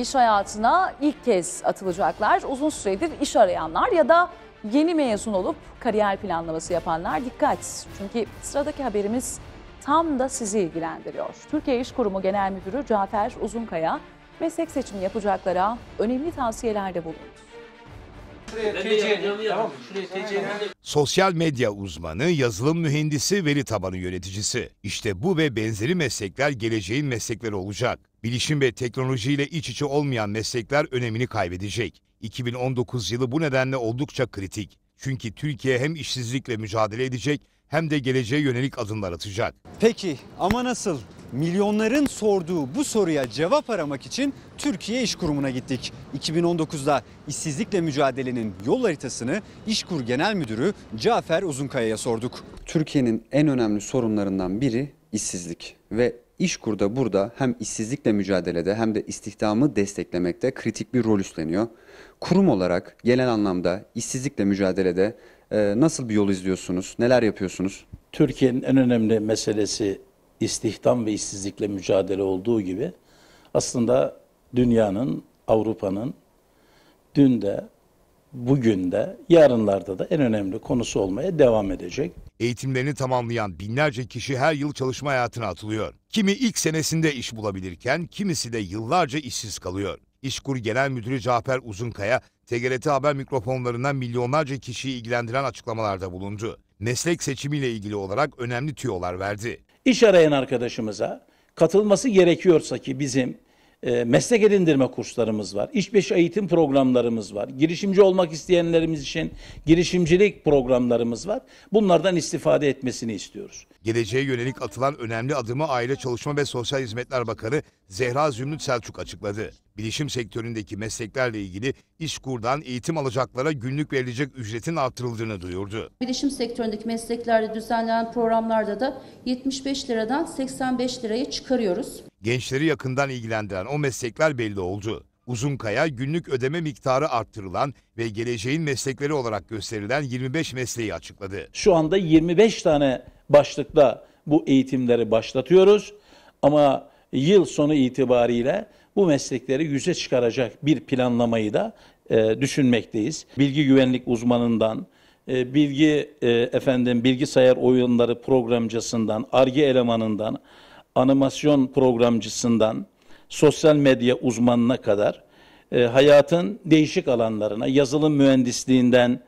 iş hayatına ilk kez atılacaklar. Uzun süredir iş arayanlar ya da yeni mezun olup kariyer planlaması yapanlar dikkat. Çünkü sıradaki haberimiz tam da sizi ilgilendiriyor. Türkiye İş Kurumu Genel Müdürü Cafer Uzunkaya meslek seçimi yapacaklara önemli tavsiyelerde bulundu. Sosyal medya uzmanı, yazılım mühendisi, veri tabanı yöneticisi. İşte bu ve benzeri meslekler geleceğin meslekleri olacak. Bilişim ve teknolojiyle iç içe olmayan meslekler önemini kaybedecek. 2019 yılı bu nedenle oldukça kritik. Çünkü Türkiye hem işsizlikle mücadele edecek hem de geleceğe yönelik adımlar atacak. Peki ama nasıl? Milyonların sorduğu bu soruya cevap aramak için Türkiye İş Kurumu'na gittik. 2019'da işsizlikle mücadelenin yol haritasını İşkur Genel Müdürü Cafer Uzunkaya'ya sorduk. Türkiye'nin en önemli sorunlarından biri işsizlik ve İşkur'da burada hem işsizlikle mücadelede hem de istihdamı desteklemekte kritik bir rol üstleniyor. Kurum olarak genel anlamda işsizlikle mücadelede e, nasıl bir yol izliyorsunuz, neler yapıyorsunuz? Türkiye'nin en önemli meselesi istihdam ve işsizlikle mücadele olduğu gibi aslında dünyanın, Avrupa'nın dün de bugün de yarınlarda da en önemli konusu olmaya devam edecek. Eğitimlerini tamamlayan binlerce kişi her yıl çalışma hayatına atılıyor. Kimi ilk senesinde iş bulabilirken kimisi de yıllarca işsiz kalıyor. İşkur Genel Müdürü Cafer Uzunkaya, TGRT Haber mikrofonlarından milyonlarca kişiyi ilgilendiren açıklamalarda bulundu. Meslek seçimiyle ilgili olarak önemli tüyolar verdi iş arayan arkadaşımıza katılması gerekiyorsa ki bizim e, meslek edindirme kurslarımız var. iş beş eğitim programlarımız var. Girişimci olmak isteyenlerimiz için girişimcilik programlarımız var. Bunlardan istifade etmesini istiyoruz. Geleceğe yönelik atılan önemli adımı Aile Çalışma ve Sosyal Hizmetler Bakanı Zehra Zümrüt Selçuk açıkladı. Bilişim sektöründeki mesleklerle ilgili İşkur'dan eğitim alacaklara günlük verilecek ücretin artırıldığını duyurdu. Bilişim sektöründeki mesleklerde düzenlenen programlarda da 75 liradan 85 liraya çıkarıyoruz. Gençleri yakından ilgilendiren o meslekler belli oldu. Uzunkaya günlük ödeme miktarı arttırılan ve geleceğin meslekleri olarak gösterilen 25 mesleği açıkladı. Şu anda 25 tane başlıkla bu eğitimleri başlatıyoruz ama yıl sonu itibariyle bu meslekleri yüze çıkaracak bir planlamayı da e, düşünmekteyiz. Bilgi güvenlik uzmanından, e, bilgi e, efendim bilgisayar oyunları programcısından, arge elemanından, animasyon programcısından, sosyal medya uzmanına kadar e, hayatın değişik alanlarına, yazılım mühendisliğinden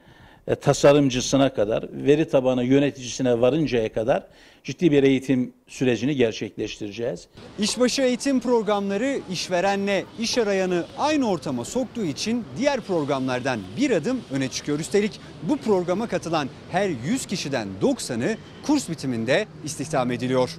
e, tasarımcısına kadar, veri tabanı yöneticisine varıncaya kadar ciddi bir eğitim sürecini gerçekleştireceğiz. İşbaşı eğitim programları işverenle iş arayanı aynı ortama soktuğu için diğer programlardan bir adım öne çıkıyor. Üstelik bu programa katılan her 100 kişiden 90'ı kurs bitiminde istihdam ediliyor.